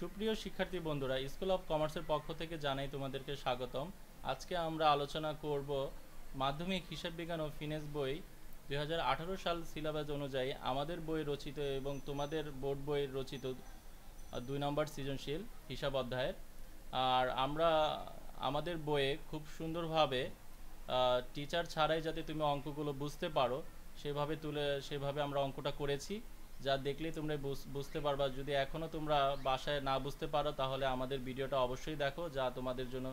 সুপ্রিয় শিক্ষার্থী বন্ধুরা স্কুল অফ কমার্সের পক্ষ থেকে জানাই তোমাদেরকে স্বাগতম আজকে আমরা আলোচনা করব মাধ্যমিক হিসাব বিজ্ঞান ও ফিনেন্স বই দুই সাল সিলেবাস অনুযায়ী আমাদের বই রচিত এবং তোমাদের বোর্ড বই রচিত দুই নম্বর সৃজনশীল হিসাব অধ্যায়ের আর আমরা আমাদের বইয়ে খুব সুন্দরভাবে টিচার ছাড়াই যাতে তুমি অঙ্কগুলো বুঝতে পারো সেভাবে তুলে সেভাবে আমরা অঙ্কটা করেছি যা দেখলেই তোমরা বুঝতে পারবা যদি এখনও তোমরা বাসায় না বুঝতে পারো তাহলে আমাদের ভিডিওটা অবশ্যই দেখো যা তোমাদের জন্য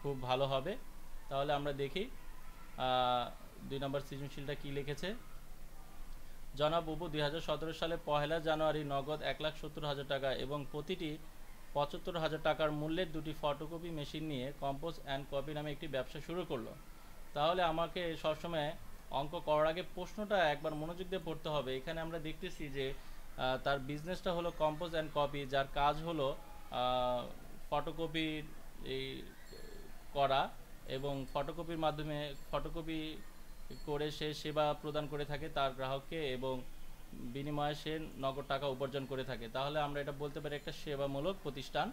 খুব ভালো হবে তাহলে আমরা দেখি দুই নম্বর সৃজনশীলটা কি লিখেছে জনাব অবু দুই সালে পহেলা জানুয়ারি নগদ এক লাখ সত্তর হাজার টাকা এবং প্রতিটি পঁচাত্তর হাজার টাকার মূল্যের দুটি ফটোকপি মেশিন নিয়ে কম্পোজ অ্যান্ড কপি নামে একটি ব্যবসা শুরু করলো তাহলে আমাকে সবসময় অঙ্ক করার আগে প্রশ্নটা একবার মনোযোগ দিয়ে পড়তে হবে এখানে আমরা দেখতেছি যে তার বিজনেসটা হলো কম্পোজ অ্যান্ড কপি যার কাজ হলো ফটোকপি এই করা এবং ফটোকপির মাধ্যমে ফটোকপি করে সে সেবা প্রদান করে থাকে তার গ্রাহককে এবং বিনিময়ে সে নগদ টাকা উপার্জন করে থাকে তাহলে আমরা এটা বলতে পারি একটা সেবামূলক প্রতিষ্ঠান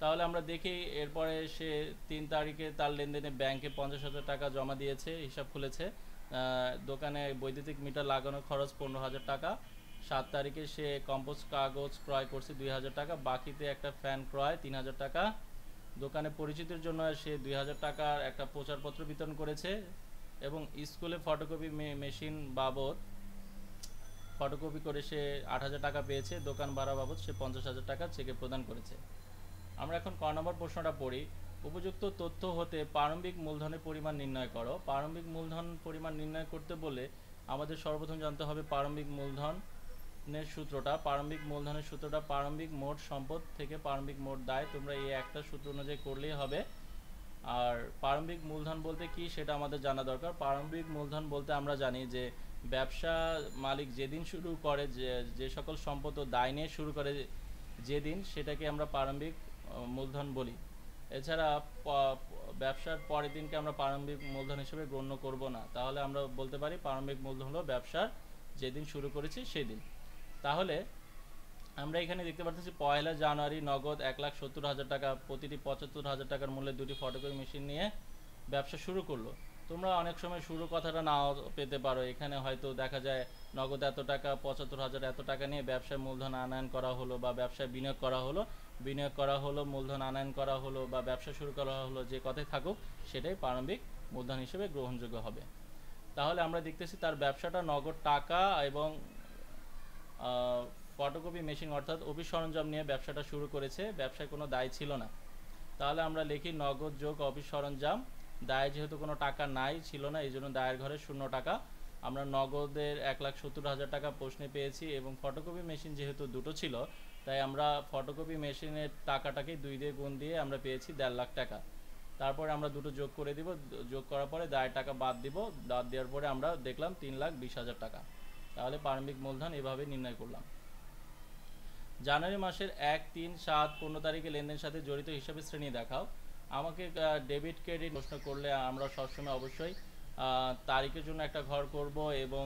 তাহলে আমরা দেখি এরপরে সে তিন তারিখে তার লেনদেনে ব্যাংকে পঞ্চাশ হাজার টাকা জমা দিয়েছে হিসাব খুলেছে দোকানে বৈদ্যুতিক মিটার লাগানোর খরচ পনেরো হাজার টাকা সাত তারিখে সে কম্পোজ কাগজ ক্রয় করছে দুই হাজার টাকা বাকিতে একটা ফ্যান ক্রয় তিন হাজার টাকা দোকানে পরিচিতির জন্য সে দুই হাজার টাকার একটা প্রচারপত্র বিতরণ করেছে এবং স্কুলে ফটোকপি মেশিন বাবদ ফটোকপি করে সে আট হাজার টাকা পেয়েছে দোকান ভাড়া বাবদ সে পঞ্চাশ হাজার টাকা চেকে প্রদান করেছে আমরা এখন ক নম্বর প্রশ্নটা পড়ি উপযুক্ত তথ্য হতে প্রারম্ভিক মূলধনের পরিমাণ নির্ণয় করো প্রারম্ভিক মূলধন পরিমাণ নির্ণয় করতে বলে আমাদের সর্বপ্রথম জানতে হবে প্রারম্ভিক মূলধনের সূত্রটা প্রারম্ভিক মূলধনের সূত্রটা প্রারম্ভিক মোট সম্পদ থেকে প্রারম্ভিক মোট দায় তোমরা এই একটা সূত্র অনুযায়ী করলেই হবে আর প্রারম্ভিক মূলধন বলতে কি সেটা আমাদের জানা দরকার প্রারম্ভিক মূলধন বলতে আমরা জানি যে ব্যবসা মালিক যেদিন শুরু করে যে যে সকল সম্পদ ও দায় নিয়ে শুরু করে যেদিন সেটাকে আমরা প্রারম্ভিক মূলধন বলি এছাড়া ব্যবসার পরের দিনকে আমরা প্রারম্ভিক মূলধন হিসেবে গণ্য করব না তাহলে আমরা বলতে পারি প্রারম্ভিক মূলধন হলো ব্যবসার যেদিন শুরু করেছি সেই দিন তাহলে আমরা এখানে দেখতে পাচ্ছি পয়লা জানুয়ারি নগদ এক লাখ সত্তর হাজার টাকা প্রতিটি পঁচাত্তর হাজার টাকার মূল্যে দুটি ফটোকপি মেশিন নিয়ে ব্যবসা শুরু করলো তোমরা অনেক সময় শুরু কথাটা নাও পেতে পারো এখানে হয়তো দেখা যায় নগদ এত টাকা পঁচাত্তর হাজার এত টাকা নিয়ে ব্যবসায় মূলধন আনয়ন করা হলো বা ব্যবসায় বিনিয়োগ করা হলো বিনিয়োগ করা হলো মূলধন আনয়ন করা হলো বা ব্যবসা শুরু করা হলো যে কথাই থাকুক সেটাই প্রারম্ভিক মূলধন হিসেবে গ্রহণযোগ্য হবে তাহলে আমরা দেখতেছি তার ব্যবসাটা নগদ টাকা এবং ফটোকপি মেশিন অর্থাৎ অফিস সরঞ্জাম নিয়ে ব্যবসাটা শুরু করেছে ব্যবসায় কোনো দায় ছিল না তাহলে আমরা লিখি নগদ যোগ অফিস সরঞ্জাম দায় যেহেতু কোনো টাকা নাই ছিল না এই জন্য দায়ের ঘরে শূন্য টাকা আমরা নগদের এক লাখ সত্তর হাজার টাকা প্রশ্নে পেয়েছি এবং ফটোকপি মেশিন যেহেতু দুটো ছিল তাই আমরা ফটোকপি মেশিনের টাকাটাকে দুই দিয়ে গুণ দিয়ে আমরা পেয়েছি দেড় লাখ টাকা তারপরে আমরা দুটো যোগ করে দিব যোগ করার পরে দায়ের টাকা বাদ দিব বাদ দেওয়ার পরে আমরা দেখলাম তিন লাখ বিশ হাজার টাকা তাহলে প্রারম্ভিক মূলধন এভাবে নির্ণয় করলাম জানুয়ারি মাসের এক তিন সাত পনেরো তারিখে লেনদেন সাথে জড়িত হিসাবে শ্রেণী দেখাও আমাকে ডেবিট ক্রেডিট প্রশ্ন করলে আমরা সবসময় অবশ্যই তারিখের জন্য একটা ঘর করব এবং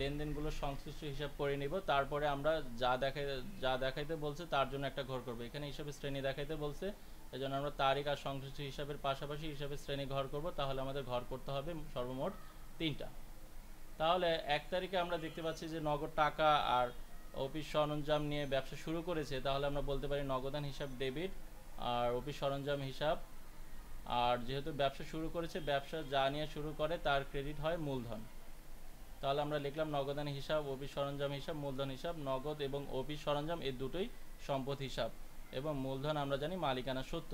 লেনদেনগুলো সংশ্লিষ্ট হিসাব করে নিব তারপরে আমরা যা দেখাই যা দেখাইতে বলছে তার জন্য একটা ঘর করব এখানে হিসাবে শ্রেণী দেখাইতে বলছে এই জন্য আমরা তারিখ আর সংশ্লিষ্ট হিসাবের পাশাপাশি হিসাবে শ্রেণী ঘর করব তাহলে আমাদের ঘর করতে হবে সর্বমোট তিনটা তাহলে এক তারিখে আমরা দেখতে পাচ্ছি যে নগদ টাকা আর অফিস সরঞ্জাম নিয়ে ব্যবসা শুরু করেছে তাহলে আমরা বলতে পারি নগদান হিসাব ডেবিট আর অফিস সরঞ্জাম হিসাব আর যেহেতু ব্যবসা শুরু করেছে ব্যবসা যা নিয়ে শুরু করে তার ক্রেডিট হয় মূলধন তাহলে আমরা লিখলাম নগদান হিসাব ওবি সরঞ্জাম হিসাব মূলধন হিসাব নগদ এবং ওপি সরঞ্জাম এই দুটোই সম্পদ হিসাব এবং মূলধন আমরা জানি মালিকানা সত্য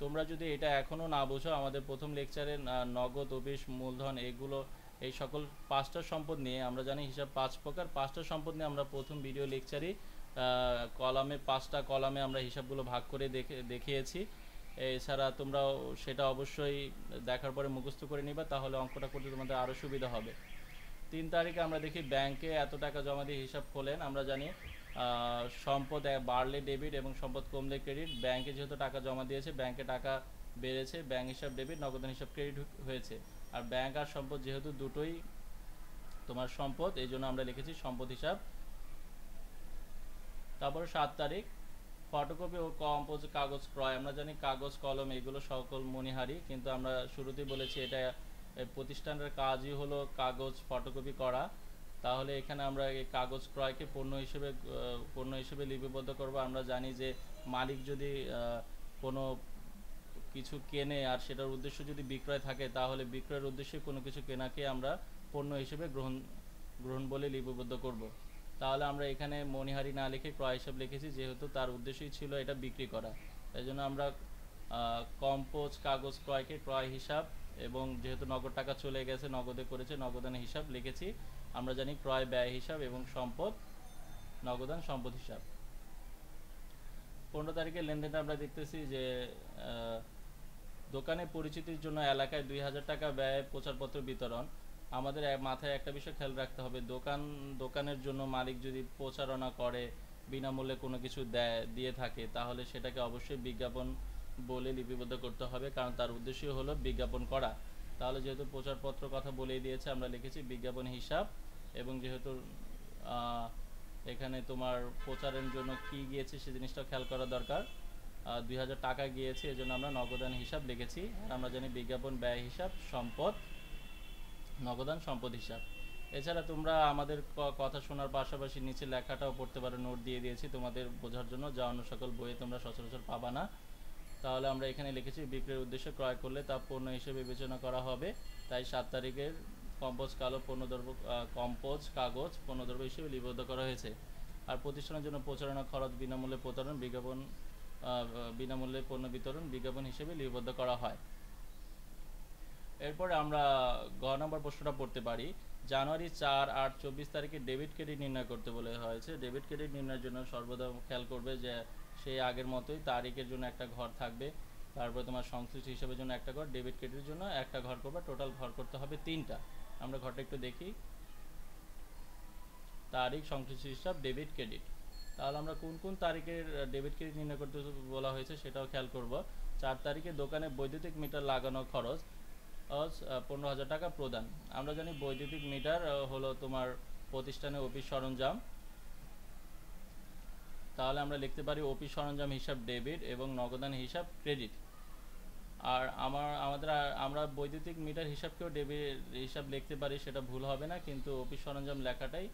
তোমরা যদি এটা এখনও না বোঝো আমাদের প্রথম লেকচারে নগদ অফিস মূলধন এগুলো এই সকল পাঁচটা সম্পদ নিয়ে আমরা জানি হিসাব পাঁচ প্রকার পাঁচটা সম্পদ নিয়ে আমরা প্রথম ভিডিও লেকচারে কলামে পাঁচটা কলামে আমরা হিসাবগুলো ভাগ করে দেখে দেখিয়েছি এছাড়া তোমরা সেটা অবশ্যই দেখার পরে মুখস্থ করে নিবা তাহলে অঙ্কটা করতে তোমাদের আরও সুবিধা হবে তিন তারিখে আমরা দেখি ব্যাংকে এত টাকা জমা দিয়ে হিসাব খোলেন আমরা জানি সম্পদ বাড়লে ডেবিট এবং সম্পদ কমলে ক্রেডিট ব্যাংকে যেহেতু টাকা জমা দিয়েছে ব্যাংকে টাকা বেড়েছে ব্যাংক হিসাব ডেবিট নগদান হিসাব ক্রেডিট হয়েছে আর ব্যাংক আর সম্পদ যেহেতু দুটোই তোমার সম্পদ এই জন্য আমরা লিখেছি সম্পদ হিসাব তারপরে সাত তারিখ ফটোকপি ও কম্পোজ কাগজ ক্রয় আমরা জানি কাগজ কলম এগুলো সকল মনিহারি কিন্তু আমরা শুরুতেই বলেছি এটা প্রতিষ্ঠানের কাজই হলো কাগজ ফটোকপি করা তাহলে এখানে আমরা এই কাগজ ক্রয়কে পণ্য হিসেবে পণ্য হিসেবে লিপিবদ্ধ করব আমরা জানি যে মালিক যদি কোনো কিছু কেনে আর সেটার উদ্দেশ্য যদি বিক্রয় থাকে তাহলে বিক্রয়ের উদ্দেশ্যে কোনো কিছু কেনাকে আমরা পণ্য হিসেবে গ্রহণ গ্রহণ বলে লিপিবদ্ধ করব। তাহলে আমরা এখানে মনিহারি না লিখে ক্রয় হিসাবে লিখেছি যেহেতু তার উদ্দেশ্যই ছিল এটা বিক্রি করা তাই জন্য আমরা কম্পোজ কাগজ ক্রয়কে ক্রয় হিসাব এবং যেহেতু নগদ টাকা চলে গেছে নগদে করেছে নগদান হিসাব লিখেছি আমরা জানি ক্রয় ব্যয় হিসাব এবং সম্পদ নগদান সম্পদ হিসাব পনেরো তারিখের লেনদেনটা আমরা দেখতেছি যে দোকানে পরিচিতির জন্য এলাকায় দুই হাজার টাকা ব্যয় প্রচারপত্র বিতরণ আমাদের মাথায় একটা বিষয় খেয়াল রাখতে হবে দোকান দোকানের জন্য মালিক যদি প্রচারণা করে বিনামূল্যে কোনো কিছু দেয় দিয়ে থাকে তাহলে সেটাকে অবশ্যই বিজ্ঞাপন বলে লিপিবদ্ধ করতে হবে কারণ তার উদ্দেশ্য হলো বিজ্ঞাপন করা তাহলে যেহেতু প্রচারপত্র কথা বলেই দিয়েছে আমরা লিখেছি বিজ্ঞাপন হিসাব এবং যেহেতু এখানে তোমার প্রচারের জন্য কি গিয়েছে সে জিনিসটা খেয়াল করা দরকার দুই হাজার টাকা গিয়েছে এজন্য আমরা নগদান হিসাব লিখেছি আমরা জানি বিজ্ঞাপন ব্যয় হিসাব সম্পদ নগদান সম্পদ হিসাব এছাড়া তোমরা আমাদের কথা শোনার পাশাপাশি নিচে লেখাটাও পড়তে পারো নোট দিয়ে দিয়েছি তোমাদের বোঝার জন্য যা অন্য সকল বইয়ে তোমরা সচরাচর পাবা না তাহলে আমরা এখানে লিখেছি বিক্রির উদ্দেশ্যে ক্রয় করলে তা পণ্য হিসেবে বিবেচনা করা হবে তাই সাত তারিখের কম্পোজ কালো পণ্যদ্রব্য কম্পোজ কাগজ পণ্যদ্রব্য হিসেবে লিপিবদ্ধ করা হয়েছে আর প্রতিষ্ঠানের জন্য প্রচারণা খরচ বিনামূল্যে প্রতারণ বিজ্ঞাপন বিনামূল্যে পণ্য বিতরণ বিজ্ঞাপন হিসেবে লিপিবদ্ধ করা হয় এরপরে আমরা গ নম্বর প্রশ্নটা পড়তে পারি জানুয়ারি চার আট চব্বিশ তারিখে ডেবিট ক্রেডিট নির্ণয় করতে বলে হয়েছে ডেবিট ক্রেডিট নির্ণয়ের জন্য সর্বদা খেয়াল করবে যে সেই আগের মতোই তারিখের জন্য একটা ঘর থাকবে তারপরে তোমার সংশ্লিষ্ট হিসাবের জন্য একটা ঘর ডেবিট ক্রেডিটের জন্য একটা ঘর করবে টোটাল ঘর করতে হবে তিনটা আমরা ঘরটা একটু দেখি তারিখ সংশ্লিষ্ট হিসাব ডেবিট ক্রেডিট তাহলে আমরা কোন কোন তারিখের ডেবিট ক্রেডিট নির্ণয় করতে বলা হয়েছে সেটাও খেয়াল করব চার তারিখে দোকানে বৈদ্যুতিক মিটার লাগানো খরচ পনেরো হাজার টাকা প্রদান আমরা জানি বৈদ্যুতিক মিটার হলো তোমার প্রতিষ্ঠানের অফিস সরঞ্জাম তাহলে আমরা লিখতে পারি ওপি সরঞ্জাম হিসাব ডেবিট এবং নগদান হিসাব ক্রেডিট আর আমার আমাদের আমরা বৈদ্যুতিক মিটার হিসাবকেও ডেবিট হিসাব লিখতে পারি সেটা ভুল হবে না কিন্তু অফিস সরঞ্জাম লেখাটাই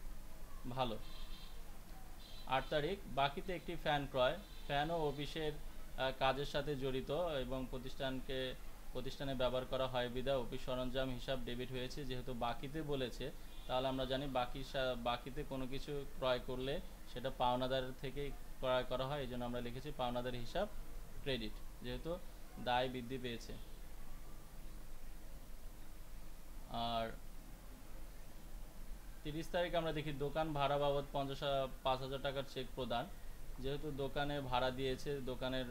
ভালো আট তারিখ বাকিতে একটি ফ্যান ক্রয় ফ্যানও অফিসের কাজের সাথে জড়িত এবং প্রতিষ্ঠানকে প্রতিষ্ঠানে ব্যবহার করা হয় বিদায় অফিস সরঞ্জাম হিসাব ডেবিট হয়েছে যেহেতু বাকিতে বলেছে তাহলে আমরা জানি বাকি বাকিতে কোনো কিছু ক্রয় করলে সেটা পাওনাদার থেকে ক্রয় করা হয় এই জন্য আমরা লিখেছি পাওনাদার হিসাব ক্রেডিট যেহেতু দায় বৃদ্ধি পেয়েছে আর তিরিশ তারিখ আমরা দেখি দোকান ভাড়া বাবদ পঞ্চাশ পাঁচ হাজার টাকার চেক প্রদান যেহেতু দোকানে ভাড়া দিয়েছে দোকানের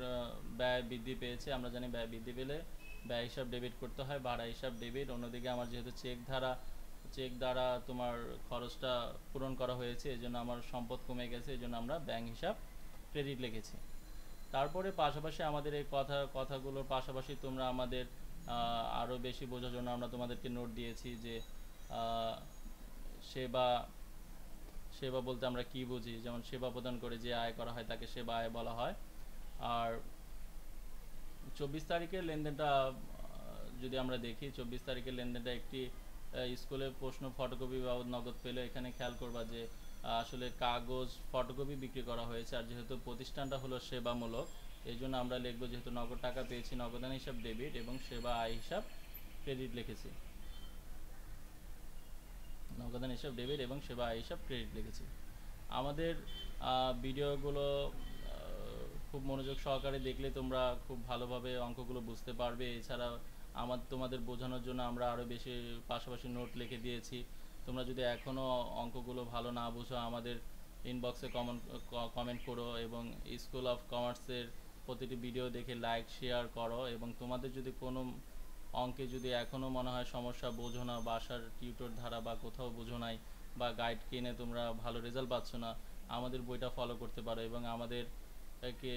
ব্যয় বৃদ্ধি পেয়েছে আমরা জানি ব্যয় বৃদ্ধি পেলে ব্যয় হিসাব ডেবিট করতে হয় ভাড়া হিসাব ডেবিট অন্যদিকে আমার যেহেতু চেক ধারা চেক দ্বারা তোমার খরচটা পূরণ করা হয়েছে এই জন্য আমার সম্পদ কমে গেছে এই জন্য আমরা ব্যাংক হিসাব ক্রেডিট লিখেছি তারপরে পাশাপাশি আমাদের এই কথা কথাগুলোর পাশাপাশি তোমরা আমাদের আরও বেশি বোঝার জন্য আমরা তোমাদেরকে নোট দিয়েছি যে সেবা সেবা বলতে আমরা কি বুঝি যেমন সেবা প্রদান করে যে আয় করা হয় তাকে সেবা আয় বলা হয় আর চব্বিশ তারিখের লেনদেনটা যদি আমরা দেখি চব্বিশ তারিখের লেনদেনটা একটি স্কুলে প্রশ্ন ফটোকপি বাবদ নগদ পেলে এখানে খেয়াল করবা যে আসলে কাগজ ফটোকপি বিক্রি করা হয়েছে আর যেহেতু প্রতিষ্ঠানটা হলো সেবামূলক এই জন্য আমরা লিখবো যেহেতু নগদ টাকা পেয়েছি নগদান হিসাব ডেবিট এবং সেবা আয় হিসাব ক্রেডিট লিখেছি নগদান হিসাব ডেবিট এবং সেবা আয় হিসাব ক্রেডিট লিখেছি আমাদের ভিডিওগুলো খুব মনোযোগ সহকারে দেখলে তোমরা খুব ভালোভাবে অঙ্কগুলো বুঝতে পারবে এছাড়া আমার তোমাদের বোঝানোর জন্য আমরা আরও বেশি পাশাপাশি নোট লিখে দিয়েছি তোমরা যদি এখনও অঙ্কগুলো ভালো না বোঝো আমাদের ইনবক্সে কমেন্ট কমেন্ট করো এবং স্কুল অফ কমার্সের প্রতিটি ভিডিও দেখে লাইক শেয়ার করো এবং তোমাদের যদি কোনো অঙ্কে যদি এখনও মনে হয় সমস্যা বোঝো না বাসার টিউটর ধারা বা কোথাও বোঝো নাই বা গাইড কিনে তোমরা ভালো রেজাল্ট পাচ্ছ না আমাদের বইটা ফলো করতে পারো এবং আমাদের কে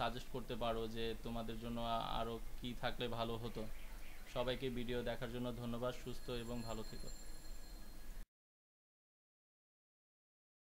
সাজেস্ট করতে পারো যে তোমাদের জন্য আরও কি থাকলে ভালো হতো সবাইকে ভিডিও দেখার জন্য ধন্যবাদ সুস্থ এবং ভালো থেকো